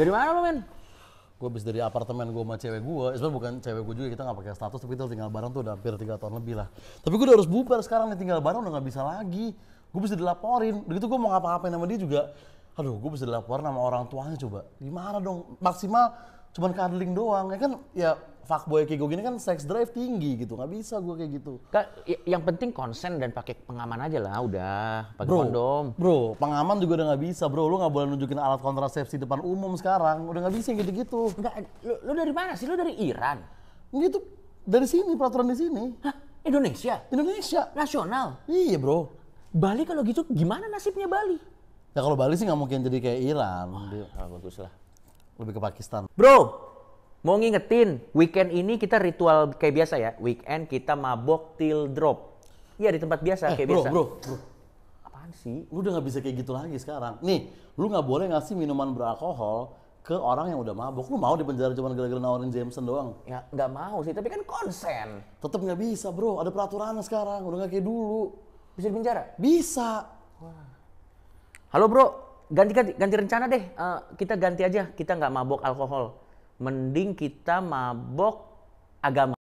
Dari mana lo men? Gue habis dari apartemen gue sama cewek gue. Eh, sebenernya bukan cewek gue juga, kita gak pakai status, tapi kita tinggal bareng tuh udah hampir 3 tahun lebih lah. Tapi gue udah harus bubar sekarang nih, tinggal bareng udah gak bisa lagi. Gue bisa dilaporin. Begitu gue mau ngapa-ngapain sama dia juga, aduh gue bisa dilaporin sama orang tuanya coba. Gimana dong? Maksimal cuman cuddling doang ya kan ya fuckboy kayak gue gini kan sex drive tinggi gitu nggak bisa gue kayak gitu Kak, ya, yang penting konsen dan pakai pengaman aja lah udah pakai kondom bro pengaman juga udah nggak bisa bro lu nggak boleh nunjukin alat kontrasepsi depan umum sekarang udah nggak bisa gitu-gitu Enggak, lu, lu dari mana sih lu dari Iran gitu dari sini peraturan di sini Hah, Indonesia Indonesia nasional iya bro Bali kalau gitu gimana nasibnya Bali ya kalau Bali sih nggak mungkin jadi kayak Iran Wah, bagus lah lebih ke Pakistan. Bro, mau ngingetin weekend ini kita ritual kayak biasa ya. Weekend kita mabok till drop. Iya di tempat biasa eh, kayak bro, biasa. Bro, bro, Apaan sih? Lu udah nggak bisa kayak gitu lagi sekarang. Nih, lu nggak boleh ngasih minuman beralkohol ke orang yang udah mabok. Lu mau di penjara cuma gara-gara nawarin Jameson doang? Ya nggak mau sih, tapi kan konsen. Tetap nggak bisa bro, ada peraturan sekarang. Udah nggak kayak dulu. Bisa di penjara? Bisa. Wah. Halo bro, ganti ganti, ganti rencana deh. Uh, kita ganti aja. Kita nggak mabok alkohol. Mending kita mabok agama.